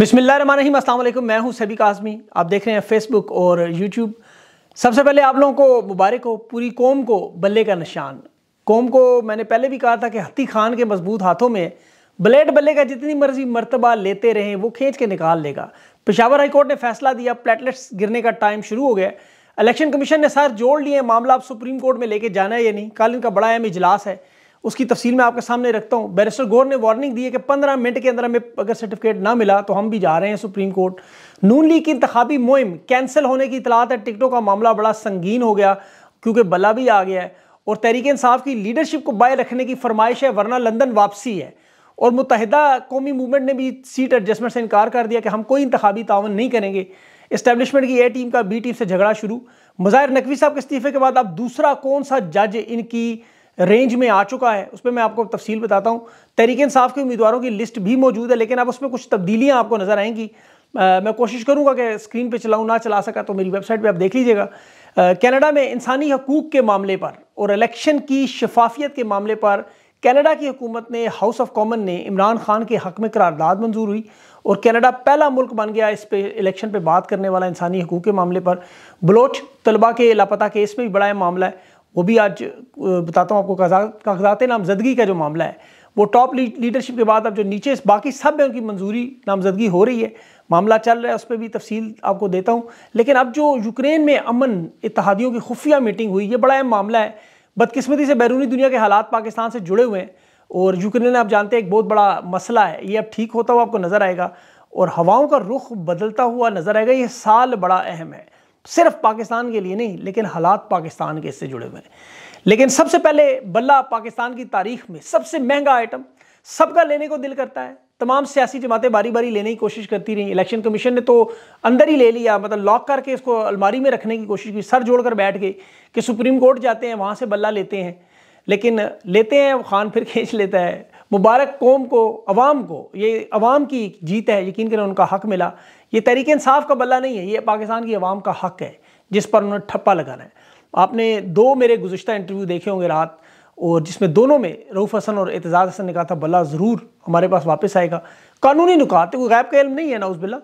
बिसमीम अल्लाम मैं हूं सभी काजमी आप देख रहे हैं फेसबुक और यूट्यूब सबसे पहले आप लोगों को मुबारक हो पूरी कौम को बल्ले का निशान कौम को मैंने पहले भी कहा था कि हत्ती खान के मजबूत हाथों में ब्लेड बल्ले का जितनी मर्जी मरतबा लेते रहें वो खींच के निकाल लेगा पेशावर हाईकोर्ट ने फैसला दिया प्लेटलेट्स गिरने का टाइम शुरू हो गया इलेक्शन कमीशन ने सर जोड़ लिए मामला आप सुप्रीम कोर्ट में लेके जाना है या नहीं कल इनका बड़ा अहम इजलास है उसकी तफसील मैं आपके सामने रखता हूँ बैरिस्टर गौर ने वार्निंग दी है कि पंद्रह मिनट के अंदर हमें अगर सर्टिफिकेट ना मिला तो हम भी जा रहे हैं सुप्रीम कोर्ट नून लीग की इंतबी मुहिम कैंसिल होने की इतलात है टिकटों का मामला बड़ा संगीन हो गया क्योंकि बला भी आ गया है और तहरीक इंसाफ की लीडरशिप को बाय रखने की फरमाइश है वरना लंदन वापसी है और मुतहदा कौमी मूवमेंट ने भी सीट एडजस्टमेंट से इनकार कर दिया कि हम कोई इंतबी तावन नहीं करेंगे इस्टेबलिशमेंट की ए टीम का बी टीम से झगड़ा शुरू मुजाहिर नकवी साहब के इस्तीफे के बाद अब दूसरा कौन सा जज इनकी रेंज में आ चुका है उस पर मैं आपको तफसील बताता हूँ तहरीक इंसाफ के उम्मीदवारों की लिस्ट भी मौजूद है लेकिन अब उसमें कुछ तब्दीलियाँ आपको नज़र आएंगी आ, मैं कोशिश करूँगा कि स्क्रीन पर चलाऊँ ना चला सका तो मेरी वेबसाइट पर आप देख लीजिएगा कैनेडा में इंसानी हकूक़ के मामले पर और इलेक्शन की शफाफियत के मामले पर कनाडा की हुकूमत ने हाउस ऑफ कॉमन ने इमरान खान के हक में करारदाद मंजूर हुई और कैनेडा पहला मुल्क बन गया इस पे इलेक्शन पे बात करने वाला इंसानी हकूक़ के मामले पर बलोच तलबा के लापता केस में भी बड़ा मामला है वो भी आज बताता हूँ आपको कागजात नामजदगी का जो मामला है वो टॉप लीडरशिप के बाद अब जो नीचे बाकी सब है उनकी मंजूरी नामजदगी हो रही है मामला चल रहा है उस पर भी तफसील आपको देता हूँ लेकिन अब जो यूक्रेन में अमन इतिहादियों की खुफिया मीटिंग हुई ये बड़ा अहम मामला है बदकस्मती से बैरूनी दुनिया के हालात पाकिस्तान से जुड़े हुए हैं और यूक्रेन आप जानते हैं एक बहुत बड़ा मसला है ये अब ठीक होता हुआ आपको नज़र आएगा और हवाओं का रुख बदलता हुआ नज़र आएगा ये साल बड़ा अहम है सिर्फ पाकिस्तान के लिए नहीं लेकिन हालात पाकिस्तान के इससे जुड़े हुए हैं लेकिन सबसे पहले बल्ला पाकिस्तान की तारीख में सबसे महंगा आइटम सबका लेने को दिल करता है तमाम सियासी जमातें बारी बारी लेने की कोशिश करती रहीं इलेक्शन कमीशन ने तो अंदर ही ले लिया मतलब लॉक करके इसको अलमारी में रखने की कोशिश की सर जोड़कर बैठ गए कि सुप्रीम कोर्ट जाते हैं वहाँ से बल्ला लेते हैं लेकिन लेते हैं खान फिर खींच लेता है मुबारक कौम को अवाम को ये अवाम की जीत है यकीन करें उनका हक मिला ये तहरीक इंसाफ का बल्ला नहीं है ये पाकिस्तान की आवाम का हक है जिस पर उन्होंने ठप्पा लगाना है आपने दो मेरे गुजशत इंटरव्यू देखे होंगे रात और जिसमें दोनों में रऊफ़ हसन और एतजाज़ हसन ने कहा था बल्ला ज़रूर हमारे पास वापस आएगा कानूनी नुकात कोई गैब का इल्म नहीं है ना उस बिल्ला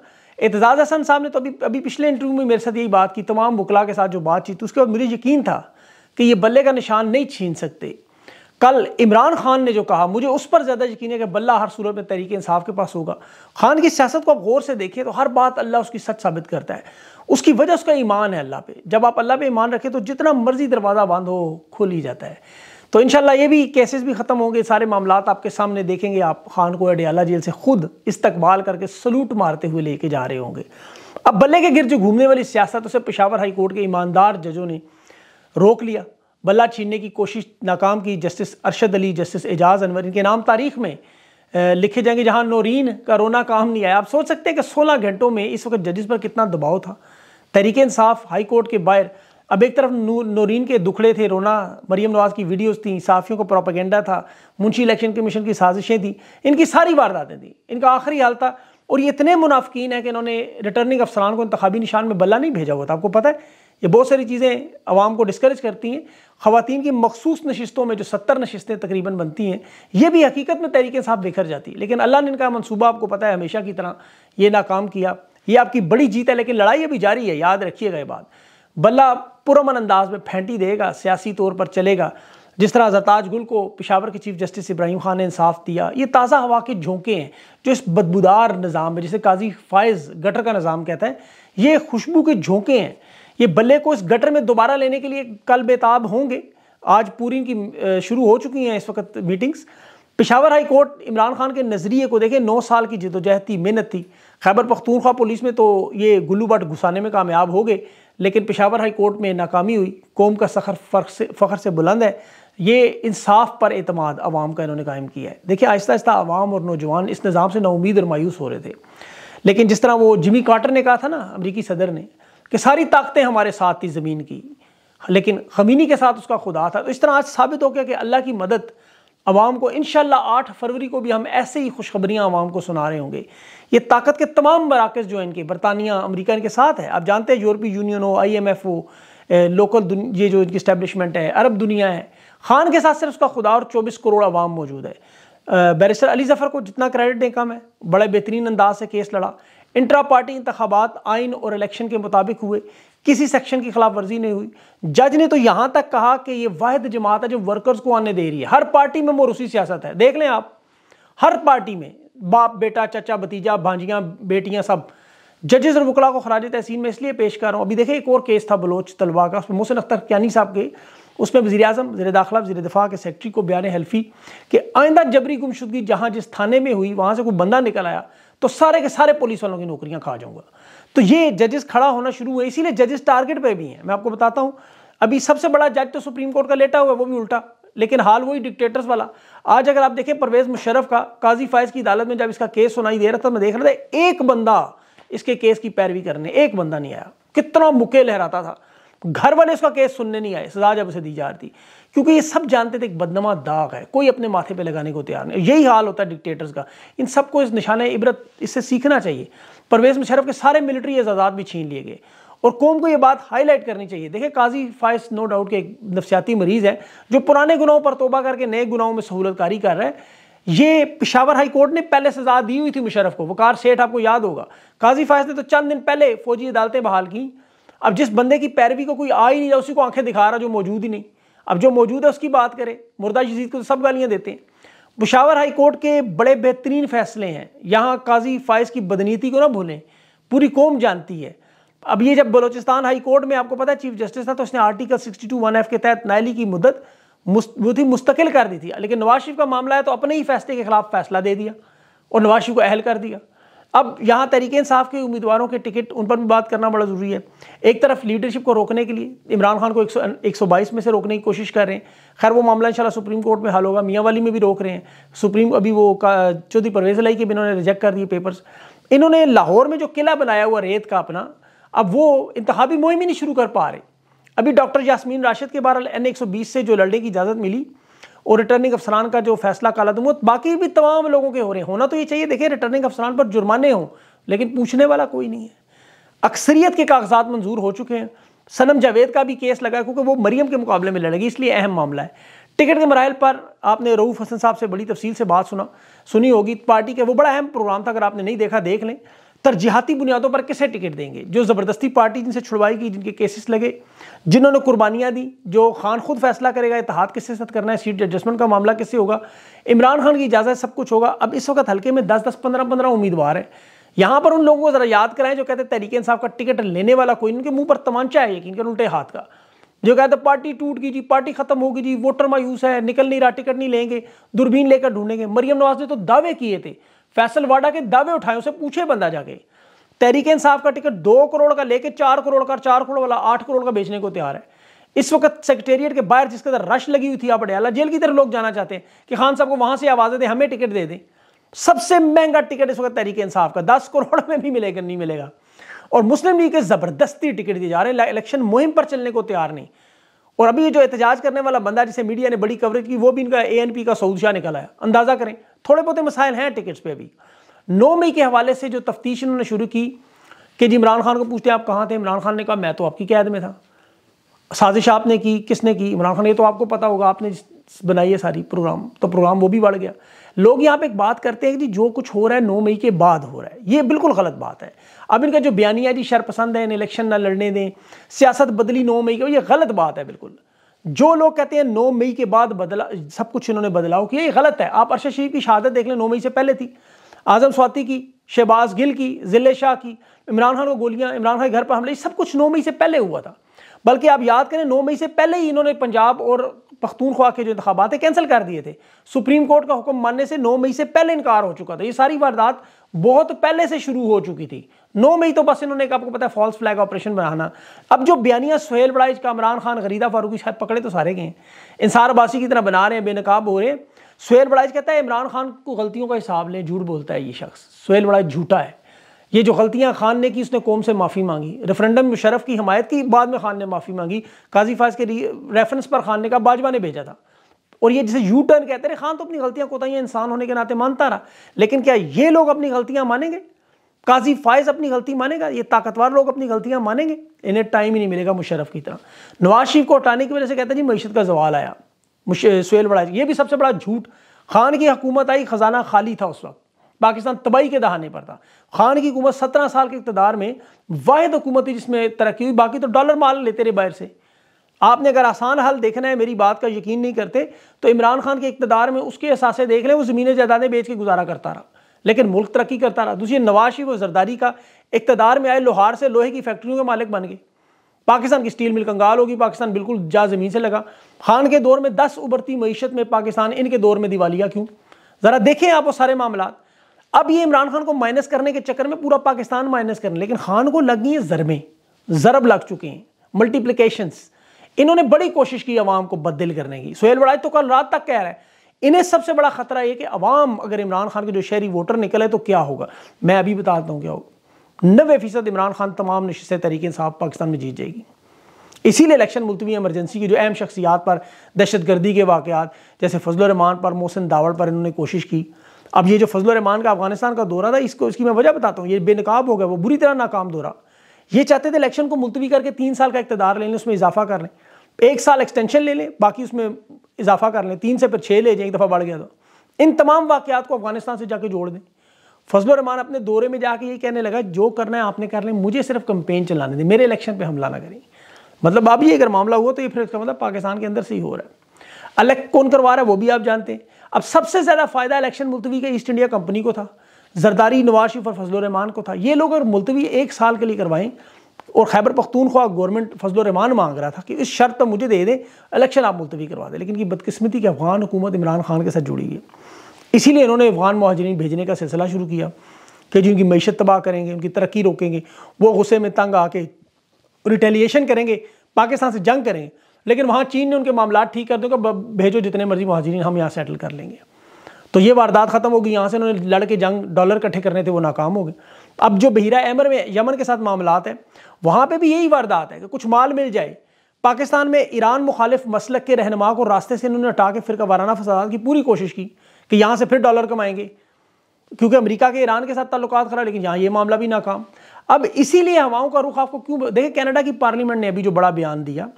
एतजाज़ हसन साहब ने तो अभी अभी पिछले इंटरव्यू में मेरे साथ यही बात की तमाम बुकला के साथ जो बातचीत उसके बाद मुझे यकीन था कि ये बल्ले का निशान नहीं छीन सकते कल इमरान खान ने जो कहा मुझे उस पर ज़्यादा यकीन है कि बल्ला हर सूरत में तरीके इंसाफ के पास होगा खान की सियासत को आप गौर से देखिए तो हर बात अल्लाह उसकी सच साबित करता है उसकी वजह उसका ईमान है अल्लाह पे जब आप अल्लाह पे ईमान रखें तो जितना मर्जी दरवाज़ा हो खुल ही जाता है तो इन ये भी केसेस भी ख़त्म होंगे सारे मामला आपके सामने देखेंगे आप खान को अडियाला जेल से खुद इस्तकबाल करके सलूट मारते हुए लेके जा रहे होंगे अब बल्ले के गिर जो घूमने वाली सियासत उसे पेशावर हाई कोर्ट के ईमानदार जजों ने रोक लिया बल्ला छीनने की कोशिश नाकाम की जस्टिस अरशद अली जस्टिस एजाज अनवर इनके नाम तारीख में लिखे जाएंगे जहाँ नौरीन का रोना काम नहीं आया आप सोच सकते हैं कि सोलह घंटों में इस वक्त जजिस पर कितना दबाव था तरीके इंसाफ हाई कोर्ट के बाहर अब एक तरफ नौरीन के दुखड़े थे रोना मरीम नवाज की वीडियोस थी साफियों का प्रोपागेंडा था मुंशी इलेक्शन कमीशन की साजिशें थी इनकी सारी वारदातें थी इनका आखिरी हाल था और ये इतने मुनाफिक है कि इन्होंने रिटर्निंग अफसरान को इंतबी निशान में बल्ला नहीं भेजा हुआ था आपको पता है ये बहुत सारी चीज़ें आवाम को डिस्करेज करती हैं खातन की मखसूस नशस्तों में जो सत्तर नशस्तें तकरीबन बनती हैं ये भी हकीकत में तरीके साहब बिखर जाती है लेकिन अल्लाह ने इनका मनसूबा आपको पता है हमेशा की तरह ये नाकाम किया ये आपकी बड़ी जीत है लेकिन लड़ाई अभी जारी है याद रखिएगा ये बात बल्ला पुरमन अंदाज में फेंटी देगा सियासी तौर पर चलेगा जिस तरह जताज गुल को पिशावर के चीफ जस्टिस इब्राहिम खान ने इंसाफ दिया ये ताज़ा हवा के झोंके हैं जो इस बदबूदार निज़ाम में जिसे काजी फायज़ गटर का निज़ाम कहता है ये खुशबू के झोंके हैं ये बल्ले को इस गटर में दोबारा लेने के लिए कल बेताब होंगे आज पूरी की शुरू हो चुकी हैं इस वक्त meetings Peshawar high court Imran Khan के नज़रिए को देखें नौ साल की जदोजहद थी मेहनत थी खैबर पख्तूनख्वा पुलिस में तो ये गुल्लू बट घुसाने में कामयाब हो गए लेकिन पिशावर हाई कोर्ट में नाकामी हुई कौम का सखर फ़खर से से बुलंद है ये इंसाफ पर अतमाद आवाम का इन्होंने कायम किया है देखिए आहिस्ता आहिस्ता आवाम और नौजवान इस निज़ाम से नाउमीद और मायूस हो रहे थे लेकिन जिस तरह वो जिमी कार्टर ने कहा था ना अमरीकी सदर ने कि सारी ताकतें हमारे साथ थी ज़मीन की लेकिन खमीनी के साथ उसका खुदा था तो इस तरह आज साबित हो गया कि अल्लाह की मदद आवाम को इन आठ फरवरी को भी हम ऐसे ही खुशखबरियाँ आवाम को सुना रहे होंगे ये ताकत के तमाम मराकज़ जो हैं इनके बरतानिया अमरीका इनके साथ है आप जानते हैं यूरोपीय यूनियन हो आई एम एफ़ हो लोकल ये जो इनकी इस्टेबलिशमेंट है अरब दुनिया है खान के साथ सिर्फ उसका खुदा और चौबीस करोड़ आवाम मौजूद है बैरिस्टर अली जफ़र को जितना क्रेडिट दें कम है बड़े बेहतरीन अंदाज से केस लड़ा इंट्रा पार्टी इंतबात आइन और इलेक्शन के मुताबिक हुए किसी सेक्शन की खिलाफ वर्जी नहीं हुई जज ने तो यहां तक कहा कि ये वाहद जमात है जो वर्कर्स को आने दे रही है हर पार्टी में मोरूसी सियासत है देख लें आप हर पार्टी में बाप बेटा चचा भतीजा भांजियाँ बेटियाँ सब जजेस और वकला को खराज तहसीन में इसलिए पेश कर रहा हूँ अभी देखें एक और केस था बलोच तलबा का उसमें मोहसिन अख्तर क्यानी साहब के उसमें वजी अजम वजी दाखिला वजी दफा के सेक्रेटरी को बयान हल्फी कि आइंदा जबरी गुमशुदगी जहाँ जिस थाने में हुई वहाँ से कोई बंदा निकल आया तो सारे के सारे पुलिस वालों की नौकरियां खा जाऊंगा तो ये जजेस खड़ा होना शुरू हुआ इसीलिए जजेस टारगेट पे भी हैं मैं आपको बताता हूँ अभी सबसे बड़ा जज तो सुप्रीम कोर्ट का लेटा हुआ है वो भी उल्टा लेकिन हाल वही डिक्टेटर्स वाला आज अगर आप देखें परवेज मुशरफ का काजी फायज की अदालत में जब इसका केस सुनाई दे रहा था मैं देख रहा था एक बंदा इसके केस की पैरवी करने एक बंदा नहीं आया कितना मुके लहराता था घर वाले उसका केस सुनने नहीं आए सजा जब उसे दी जा रही थी क्योंकि ये सब जानते थे एक बदनमा दाग है कोई अपने माथे पे लगाने को तैयार नहीं यही हाल होता है डिक्टेटर्स का इन सबको इस निशान इबरत इससे सीखना चाहिए परवेज मुशरफ के सारे मिलिट्री एजाजात भी छीन लिए गए और कौम को ये बात हाईलाइट करनी चाहिए देखिए काजी फायस नो डाउट के एक नफसियाती मरीज़ है जो पुराने गुनाहों पर तोबा करके नए गुनाहों में सहूलत कारी कर रहे हैं ये पिशावर हाई कोर्ट ने पहले सजा दी हुई थी मुशरफ को वकार सेठ आपको याद होगा काजी फायस ने तो चंद दिन पहले फौजी अदालतें बहाल की अब जिस बंदे की पैरवी को कोई आ ही नहीं रहा उसी को आंखें दिखा रहा जो मौजूद ही नहीं अब जो मौजूद है उसकी बात करें मुर्दा शजीद को तो सब गालियाँ देते हैं पशावर हाई कोर्ट के बड़े बेहतरीन फैसले हैं यहाँ काजी फाइज की बदनीति को ना भूलें पूरी कौम जानती है अब ये जब बलोचिस्तान हाई कोर्ट में आपको पता है चीफ जस्टिस था तो उसने आर्टिकल 62 वन एफ के तहत नायली की मुदत मुस्त, वो थी मुस्तकिल कर दी थी लेकिन नवाज शरीफ का मामला है तो अपने ही फैसले के खिलाफ फैसला दे दिया और नवाज शरीफ को अहल कर दिया अब यहाँ तरीके इंसाफ के उम्मीदवारों के टिकट उन पर भी बात करना बड़ा ज़रूरी है एक तरफ लीडरशिप को रोकने के लिए इमरान खान को एक, सौ, एक सौ में से रोकने की कोशिश कर रहे हैं खैर वो मामला इंशाल्लाह सुप्रीम कोर्ट में हल होगा मियाँ वाली में भी रोक रहे हैं सुप्रीम अभी वो चौधरी परवेज लाई के भी इन्होंने रिजेक्ट कर दिए पेपर्स इन्होंने लाहौर में जो किला बनाया हुआ रेत का अपना अब वो इंतबी मुहिम ही नहीं शुरू कर पा रहे अभी डॉक्टर यासमीन राशिद के बहरहाल एन एक से जो लड़ने की इजाज़त मिली और रिटर्निंग अफसरान का जो फैसला काला तुम बाकी भी तमाम लोगों के हो रहे हैं होना तो ये चाहिए देखिए रिटर्निंग अफसरान पर जुर्माने हों लेकिन पूछने वाला कोई नहीं है अक्सरियत के कागजात मंजूर हो चुके हैं सनम जावेद का भी केस लगा क्योंकि वो मरीम के मुकाबले में लड़ेगी इसलिए अहम मामला है टिकट के मराइल पर आपने रऊफ़ हसन साहब से बड़ी तफसील से बात सुना सुनी होगी पार्टी के वो बड़ा अहम प्रोग्राम था अगर आपने नहीं देखा देख लें तरजीहाती बुनियादों पर किसे टिकट देंगे जो ज़बरदस्ती पार्टी जिनसे छुड़वाई गई जिनके केसेस लगे जिन्होंने कुर्बानियाँ दी जो खान खुद फैसला करेगा इतिहाद किससे साथ करना है सीट एडजस्टमेंट का मामला किससे होगा इमरान खान की इजाज़त सब कुछ होगा अब इस वक्त हल्के में दस दस पंद्रह पंद्रह उम्मीदवार हैं यहाँ पर उन लोगों को ज़रा याद कराएं जो कहते हैं तरीके इंसाफ का टिकट लेने वाला कोई उनके मुंह पर तमांचा है यकीन कर उल्टे हाथ का जो कहते पार्टी टूट गई जी पार्टी खत्म होगी जी वोटर मायूस है निकल नहीं रहा टिकट नहीं लेंगे दूरबीन लेकर ढूंढेंगे मरियम नवाज ने तो दावे किए थे फैसल वाडा के दावे उठाए उसे पूछे बंदा जाके तहरीक इंसाफ का टिकट दो करोड़ का लेके चार करोड़ का चार करोड़ वाला आठ करोड़ का बेचने को तैयार है इस वक्त सेक्रेटेरिएट के बाहर जिसके अंदर रश लगी हुई थी आप अडयाला जेल की तरफ लोग जाना चाहते हैं कि खान साहब को वहां से आवाजें दें हमें टिकट दे दें सबसे महंगा टिकट इस वक्त तहरीक इंसाफ का दस करोड़ में भी मिलेगा नहीं मिलेगा और मुस्लिम लीग के ज़बरदस्ती टिकट दिए जा रहे हैं इलेक्शन मुहिम पर चलने को तैयार नहीं और अभी जो एहतजाज करने वाला बंदा जिसे मीडिया ने बड़ी कवरेज की वो भी इनका ए एन पी का सऊद शाह निकल अंदाज़ा करें थोड़े बहुत मसाइल हैं टिकट्स पे अभी नौ मई के हवाले से जो तफ्तीश उन्होंने शुरू की कि जी इमरान खान को पूछते आप कहाँ थे इमरान खान ने कहा मैं तो आपकी कैद में था साजिश आपने की किसने की इमरान खान ये तो आपको पता होगा आपने बनाई है सारी प्रोग्राम तो प्रोग्राम वो भी बढ़ गया लोग यहाँ पे एक बात करते हैं कि जी जो कुछ हो रहा है नौ मई के बाद हो रहा है ये बिल्कुल गलत बात है अब इनका जो बयानिया जी शरपसंद है इलेक्शन ना लड़ने दें सियासत बदली नौ मई के ये गलत बात है बिल्कुल जो लोग कहते हैं नौ मई के बाद बदला सब कुछ इन्होंने बदलाव किया ये गलत है आप अरशद शरीफ की शहादत देख लें नौ मई से पहले थी आजम स्वाति की शहबाज गिल की जिले शाह की इमरान खान को गोलियां इमरान खान के घर पर हमले सब कुछ नौ मई से पहले हुआ था बल्कि आप याद करें नौ मई से पहले ही इन्होंने पंजाब और पख्तूनख्वा के जो इंतबात है कैंसिल कर दिए थे सुप्रीम कोर्ट का हुक्म मानने से 9 मई से पहले इनकार हो चुका था ये सारी वारदात बहुत पहले से शुरू हो चुकी थी 9 मई तो बस इन्होंने आपको पता है फॉल्स फ्लैग ऑपरेशन बनाना अब जो बयानिया सुहेल बड़ाइज कामरान खान गरीदा फारूकी शायद पकड़े तो सारे गए इंसार बासी की तरह बना रहे हैं बेनकाब हो रहे हैं सुहेल बड़ाइज कहता है इमरान खान को गलतियों का हिसाब लें झूठ बोलता है ये शख्स सुहेल बड़ाइज झूठा है ये जो गलतियां खान ने की उसने कौम से माफ़ी मांगी रेफरेंडम मुशरफ की हमायत की बाद में खान ने माफ़ी मांगी काजी फाज के रेफरेंस पर खान ने कहा बाजवा ने भेजा था और ये जिसे यू टर्न कहते रहे खान तो अपनी गलतियां कोताहियां इंसान होने के नाते मानता रहा लेकिन क्या ये लोग अपनी गलतियां मानेंगे काजी फायज अपनी गलती मानेगा ये ताकतवर लोग अपनी गलतियां मानेंगे इन्हें टाइम ही नहीं मिलेगा मुशरफ की तरह नवाज शरीफ को हटाने की वजह से कहते हैं जी मीशत का जवाल आया सुल बड़ा ये भी सबसे बड़ा झूठ खान की हुकूमत आई खजाना खाली था उस वक्त पाकिस्तान तबाही के दहाने पर था खान की हुकूमत सत्रह साल के इकतदार में वाद हुकूमत थी जिसमें तरक्की हुई बाकी तो डॉलर माल लेते रहे बाहर से आपने अगर आसान हल देखना है मेरी बात का यकीन नहीं करते तो इमरान खान के इकतदार में उसके असासे देख लें वो ज़मीन जायदादें बेच के गुजारा करता रहा लेकिन मुल्क तरक्की करता रहा दूसरी नवाज शरीफ और जरदारी का इकतदार में आए लोहार से लोहे की फैक्ट्रियों के मालिक बन गए पाकिस्तान की स्टील मिल कंगाल होगी पाकिस्तान बिल्कुल जा ज़मीन से लगा खान के दौर में दस उबरती मीशत में पाकिस्तान इनके दौर में दिवालिया क्यों ज़रा देखें आप वो सारे मामला अब ये इमरान खान को माइनस करने के चक्कर में पूरा पाकिस्तान माइनस करने लेकिन खान को लगी है जरबें जरब लग चुके हैं मल्टीप्लीकेशन इन्होंने बड़ी कोशिश की आवाम को बदल करने की सोहेल बड़ाई तो कल रात तक कह रहा है इन्हें सबसे बड़ा खतरा यह कि अवाम अगर इमरान खान के जो शहरी वोटर निकले तो क्या होगा मैं अभी बताता हूँ क्या होगा नबे फीसद इमरान खान तमाम नशस्त तरीके आप पाकिस्तान में जीत जाएगी इसीलिए इलेक्शन मुलतवी एमरजेंसी की जो अहम शख्सियात पर दहशत गर्दी के वाकत जैसे फजल रमान पर मोहसिन दावड़ पर इन्होंने कोशिश की अब ये जो फजल रहमान का अफगानिस्तान का दौरा था इसको इसकी मैं वजह बताता हूँ ये बेनकाब हो गया वो बुरी तरह नाकाम दौरा ये चाहते थे इलेक्शन को मुलतवी करके तीन साल का इकतदार ले लें उसमें इजाफा कर लें एक साल एक्सटेंशन ले लें बाकी उसमें इजाफा कर लें तीन से फिर छः ले जाए एक दफ़ा बढ़ गया तो इन तमाम वाक़ात को अफगानिस्तान से जाके जोड़ दें फजल रहमान अपने दौरे में जाके ये कहने लगा जो करना है आपने कर लें मुझे सिर्फ कंपेन चलाने दें मेरे इलेक्शन पर हमला ना करें मतलब अब ये अगर मामला हुआ तो ये फिर इसका मतलब पाकिस्तान के अंदर से ही हो रहा है अलग कौन करवा रहा है वो भी आप जानते हैं अब सबसे ज़्यादा फ़ायदा इलेक्शन मुलतवी के ईस्ट इंडिया कंपनी को था जरदारी नवाज शरीफ और फजलरहमान को था ये लोग अगर मुलतवी एक साल के लिए करवाएं और खैबर पख्तूनख्वा गवर्नमेंट फजल रहमान मांग रहा था कि इस शर्त तो मुझे दे दें इलेक्शन आप मुलतवी करवा दें लेकिन कि बदकस्मती की अफगान हुकूमत इमरान खान के साथ जुड़ी हुई है इसीलिए इन्होंने अफगान महाजरीन भेजने का सिलसिला शुरू किया कि उनकी मीशत तबाह करेंगे उनकी तरक्की रोकेंगे वो गुस्से में तंग आके रिटेलिएशन करेंगे पाकिस्तान से जंग करेंगे लेकिन वहाँ चीन ने उनके मामला ठीक कर दिए भेजो जितने मर्जी महाजरीन हम यहाँ सेटल कर लेंगे तो ये वारदात ख़त्म होगी यहाँ से उन्होंने लड़के जंग डॉलर इकट्ठे करने थे वो नाकाम हो गए अब जो बहरा एमर में यमन के साथ मामला है वहाँ पर भी यही वारदात है कि कुछ माल मिल जाए पाकिस्तान में ईरान मुखालिफ मसलक के रहनमा को रास्ते से इन्होंने हटा के फिर वाराना फसाद की पूरी कोशिश की कि यहाँ से फिर डॉलर कमाएंगे क्योंकि अमेरिका के ईरान के साथ तल्लत खड़ा लेकिन यहाँ ये मामला भी नाकाम अब इसीलिए हवाओं का रुख आपको क्यों देखिए कनाडा की पार्लियामेंट ने अभी जो बड़ा बयान दिया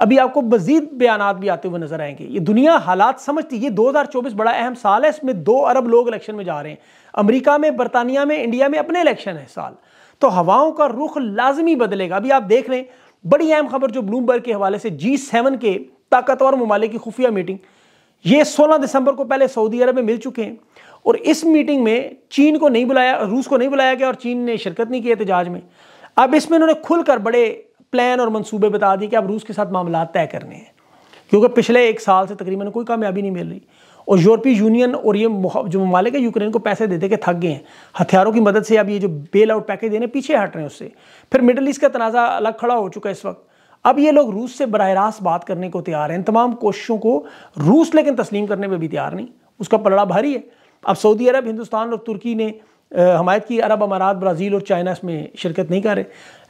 अभी आपको मजीद बयान भी आते हुए नजर आएंगे ये दुनिया हालात समझती है ये 2024 बड़ा अहम साल है इसमें दो अरब लोग इलेक्शन में जा रहे हैं अमेरिका में बरतानिया में इंडिया में अपने इलेक्शन है साल तो हवाओं का रुख लाजमी बदलेगा अभी आप देख रहे हैं बड़ी अहम खबर जो ब्लूमबर्ग के हवाले से जी सेवन के ताकतवर ममालिक की खुफिया मीटिंग ये सोलह दिसंबर को पहले सऊदी अरब में मिल चुके हैं और इस मीटिंग में चीन को नहीं बुलाया रूस को नहीं बुलाया गया और चीन ने शिरकत नहीं की एहतजाज में अब इसमें उन्होंने खुलकर बड़े प्लान और मंसूबे बता दिए कि आप रूस के साथ मामला तय करने हैं क्योंकि पिछले एक साल से तकरीबन कोई कामयाबी नहीं मिल रही और यूरोपीय यूनियन और ये जो ममालिक है यूक्रेन को पैसे देते के थक गए हैं हथियारों की मदद से अब ये जो बेल आउट पैकेज देने पीछे हट रहे हैं उससे फिर मिडल ईस्ट का तनाज़ा अलग खड़ा हो चुका है इस वक्त अब ये लोग रूस से बरह रास्त बात करने को तैयार हैं तमाम कोशिशों को रूस लेकिन तस्लीम करने पर भी तैयार नहीं उसका पलड़ा भारी है अब सऊदी अरब हिंदुस्तान और तुर्की ने हमायत की अरब अमारात ब्राज़ील और चाइना इसमें शिरकत नहीं कर रहे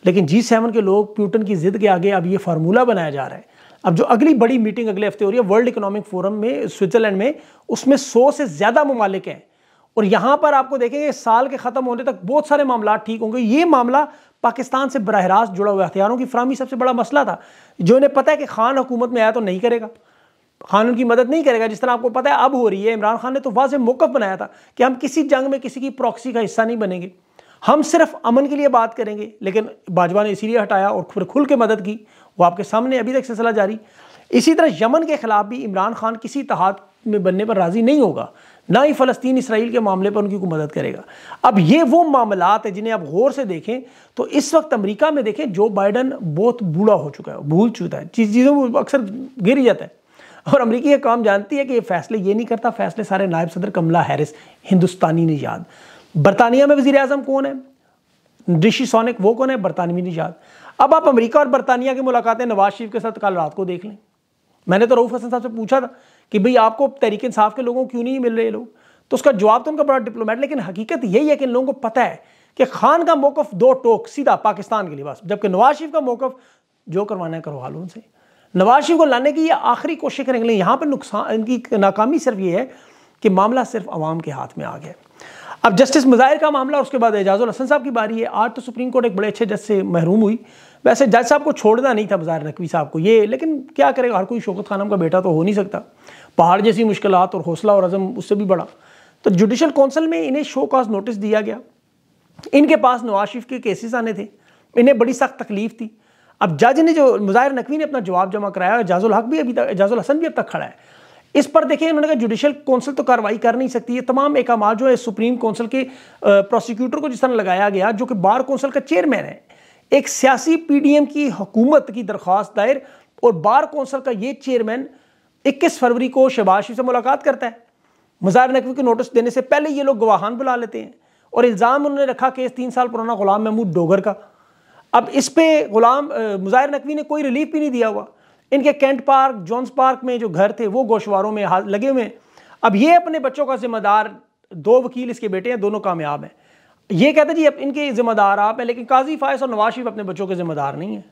लेकिन जी सेवन के लोग प्यूटन की ज़िद के आगे अब ये फार्मूला बनाया जा रहा है अब जो अगली बड़ी मीटिंग अगले हफ्ते हो रही है वर्ल्ड इकोनॉमिक फोरम में स्विट्ज़रलैंड में उसमें सौ से ज़्यादा ममालिक हैं और यहाँ पर आपको देखेंगे साल के ख़त्म होने तक बहुत सारे मामला ठीक होंगे ये मामला पाकिस्तान से बरह रास्त जुड़ा हुआ हथियारों की फ्राहमी सबसे बड़ा मसला था जो इन्हें पता है कि खान हुकूमत में आया तो नहीं करेगा खान उनकी मदद नहीं करेगा जिस तरह आपको पता है अब हो रही है इमरान खान ने तो वाज मौकफ बनाया था कि हम किसी जंग में किसी की प्रॉक्सी का हिस्सा नहीं बनेंगे हम सिर्फ अमन के लिए बात करेंगे लेकिन बाजवा ने इसीलिए हटाया और फिर खुल के मदद की वो आपके सामने अभी तक सिलसिला जारी इसी तरह यमन के ख़िलाफ़ भी इमरान खान किसी तहाद में बनने पर राज़ी नहीं होगा ना ही फ़लस्तीन इसराइल के मामले पर उनकी को मदद करेगा अब ये वो मामला है जिन्हें आप गौर से देखें तो इस वक्त अमेरिका में देखें जो बाइडन बहुत बूढ़ा हो चुका है भूल चुका है चीज़ चीज़ों में अक्सर गिर जाता है और अमरीकी हुकाम जानती है कि ये फैसले ये नहीं करता फैसले सारे नायब सदर कमला हैरिस हिंदुस्तानी निजात बरतानिया में वजी अजम कौन है ऋषि सोनिक वो कौन है बरतानवी निजात अब आप अमरीका और बरतानिया की मुलाकातें नवाज शरीफ के साथ कल रात को देख लें मैंने तो रऊफ हसन साहब से पूछा था कि भाई आपको तहरीक इंसाफ के लोगों को क्यों नहीं मिल रहे लोग तो उसका जवाब तो उनका बड़ा डिप्लोमेट लेकिन हकीकत यही है कि इन लोगों को पता है कि खान का मौकफ दो टोक सीधा पाकिस्तान के लिए बस जबकि नवाज शरीफ का मौकफ जो करवाना है करवा लो उनसे नवाज शरीफ को लाने की ये आखिरी कोशिश करेंगे यहाँ पर नुकसान इनकी नाकामी सिर्फ ये है कि मामला सिर्फ आवाम के हाथ में आ गया अब जस्टिस मज़ाहिर का मामला उसके बाद एजाजुल हसन साहब की बारी है आज तो सुप्रीम कोर्ट एक बड़े अच्छे जज से महरूम हुई वैसे जज साहब को छोड़ना नहीं था मुजाहिर नकवी साहब को ये लेकिन क्या करेगा हर कोई शौकत खानम का बेटा तो हो नहीं सकता पहाड़ जैसी मुश्किल और हौसला और अज़म उससे भी बड़ा तो जुडिशल कौंसिल में इन्हें शो काज नोटिस दिया गया इनके पास नवाज शरीफ के केसेस आने थे इन्हें बड़ी सख्त तकलीफ़ थी अब जज ने जो मुजाहिर नकवी ने अपना जवाब जमा कराया और एजाजुल हक भी अभी तक एजाजुल हसन भी अब तक खड़ा है इस पर देखिए उन्होंने कहा जुडिशल काउंसिल तो कार्रवाई कर नहीं सकती ये तमाम एकाम जो है सुप्रीम काउंसिल के प्रोसिक्यूटर को जिस तरह लगाया गया जो कि बार काउंसिल का चेयरमैन है एक सियासी एम की हुकूमत की दरख्वास्त दायर और बार काउंसिल का ये चेयरमैन इक्कीस फरवरी को शहबाज से मुलाकात करता है मुजाहिर नकवी को नोटिस देने से पहले ये लोग गवाहान बुला लेते हैं और इल्ज़ाम उन्होंने रखा केस तीन साल पुराना गुलाम महमूद डोगर का अब इस पे गुलाम मुजाहिर नकवी ने कोई रिलीफ भी नहीं दिया हुआ इनके कैंट पार्क जॉन्स पार्क में जो घर थे वो गोशवारों में लगे हुए हैं अब ये अपने बच्चों का जिम्मेदार दो वकील इसके बेटे हैं दोनों कामयाब हैं ये कहते जी अब इनके जिम्मेदार आप हैं लेकिन काजी फायस और नवाज शरीफ अपने बच्चों के जिम्मेदार नहीं है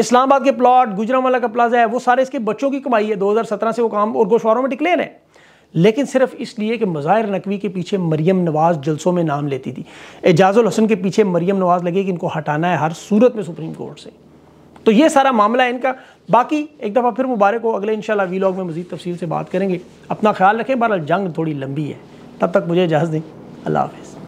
इस्लामाबाद के प्लाट गुजरावाला का प्लाजा है वो सारे इसके बच्चों की कमाई है सत्रह से वो काम और गोशवारों में डिक्लेयर है लेकिन सिर्फ इसलिए कि मज़ाहिर नकवी के पीछे मरियम नवाज़ जलसों में नाम लेती थी एजाज़ुल हसन के पीछे मरियम नवाज़ लगे कि इनको हटाना है हर सूरत में सुप्रीम कोर्ट से तो ये सारा मामला है इनका बाकी एक दफ़ा फिर मुबारक हो अगले इंशाल्लाह वीलॉग में मज़ीद तफसील से बात करेंगे अपना ख्याल रखें बहरहाल जंग थोड़ी लंबी है तब तक मुझे इजाज़त दें अल्लाह हाफिज़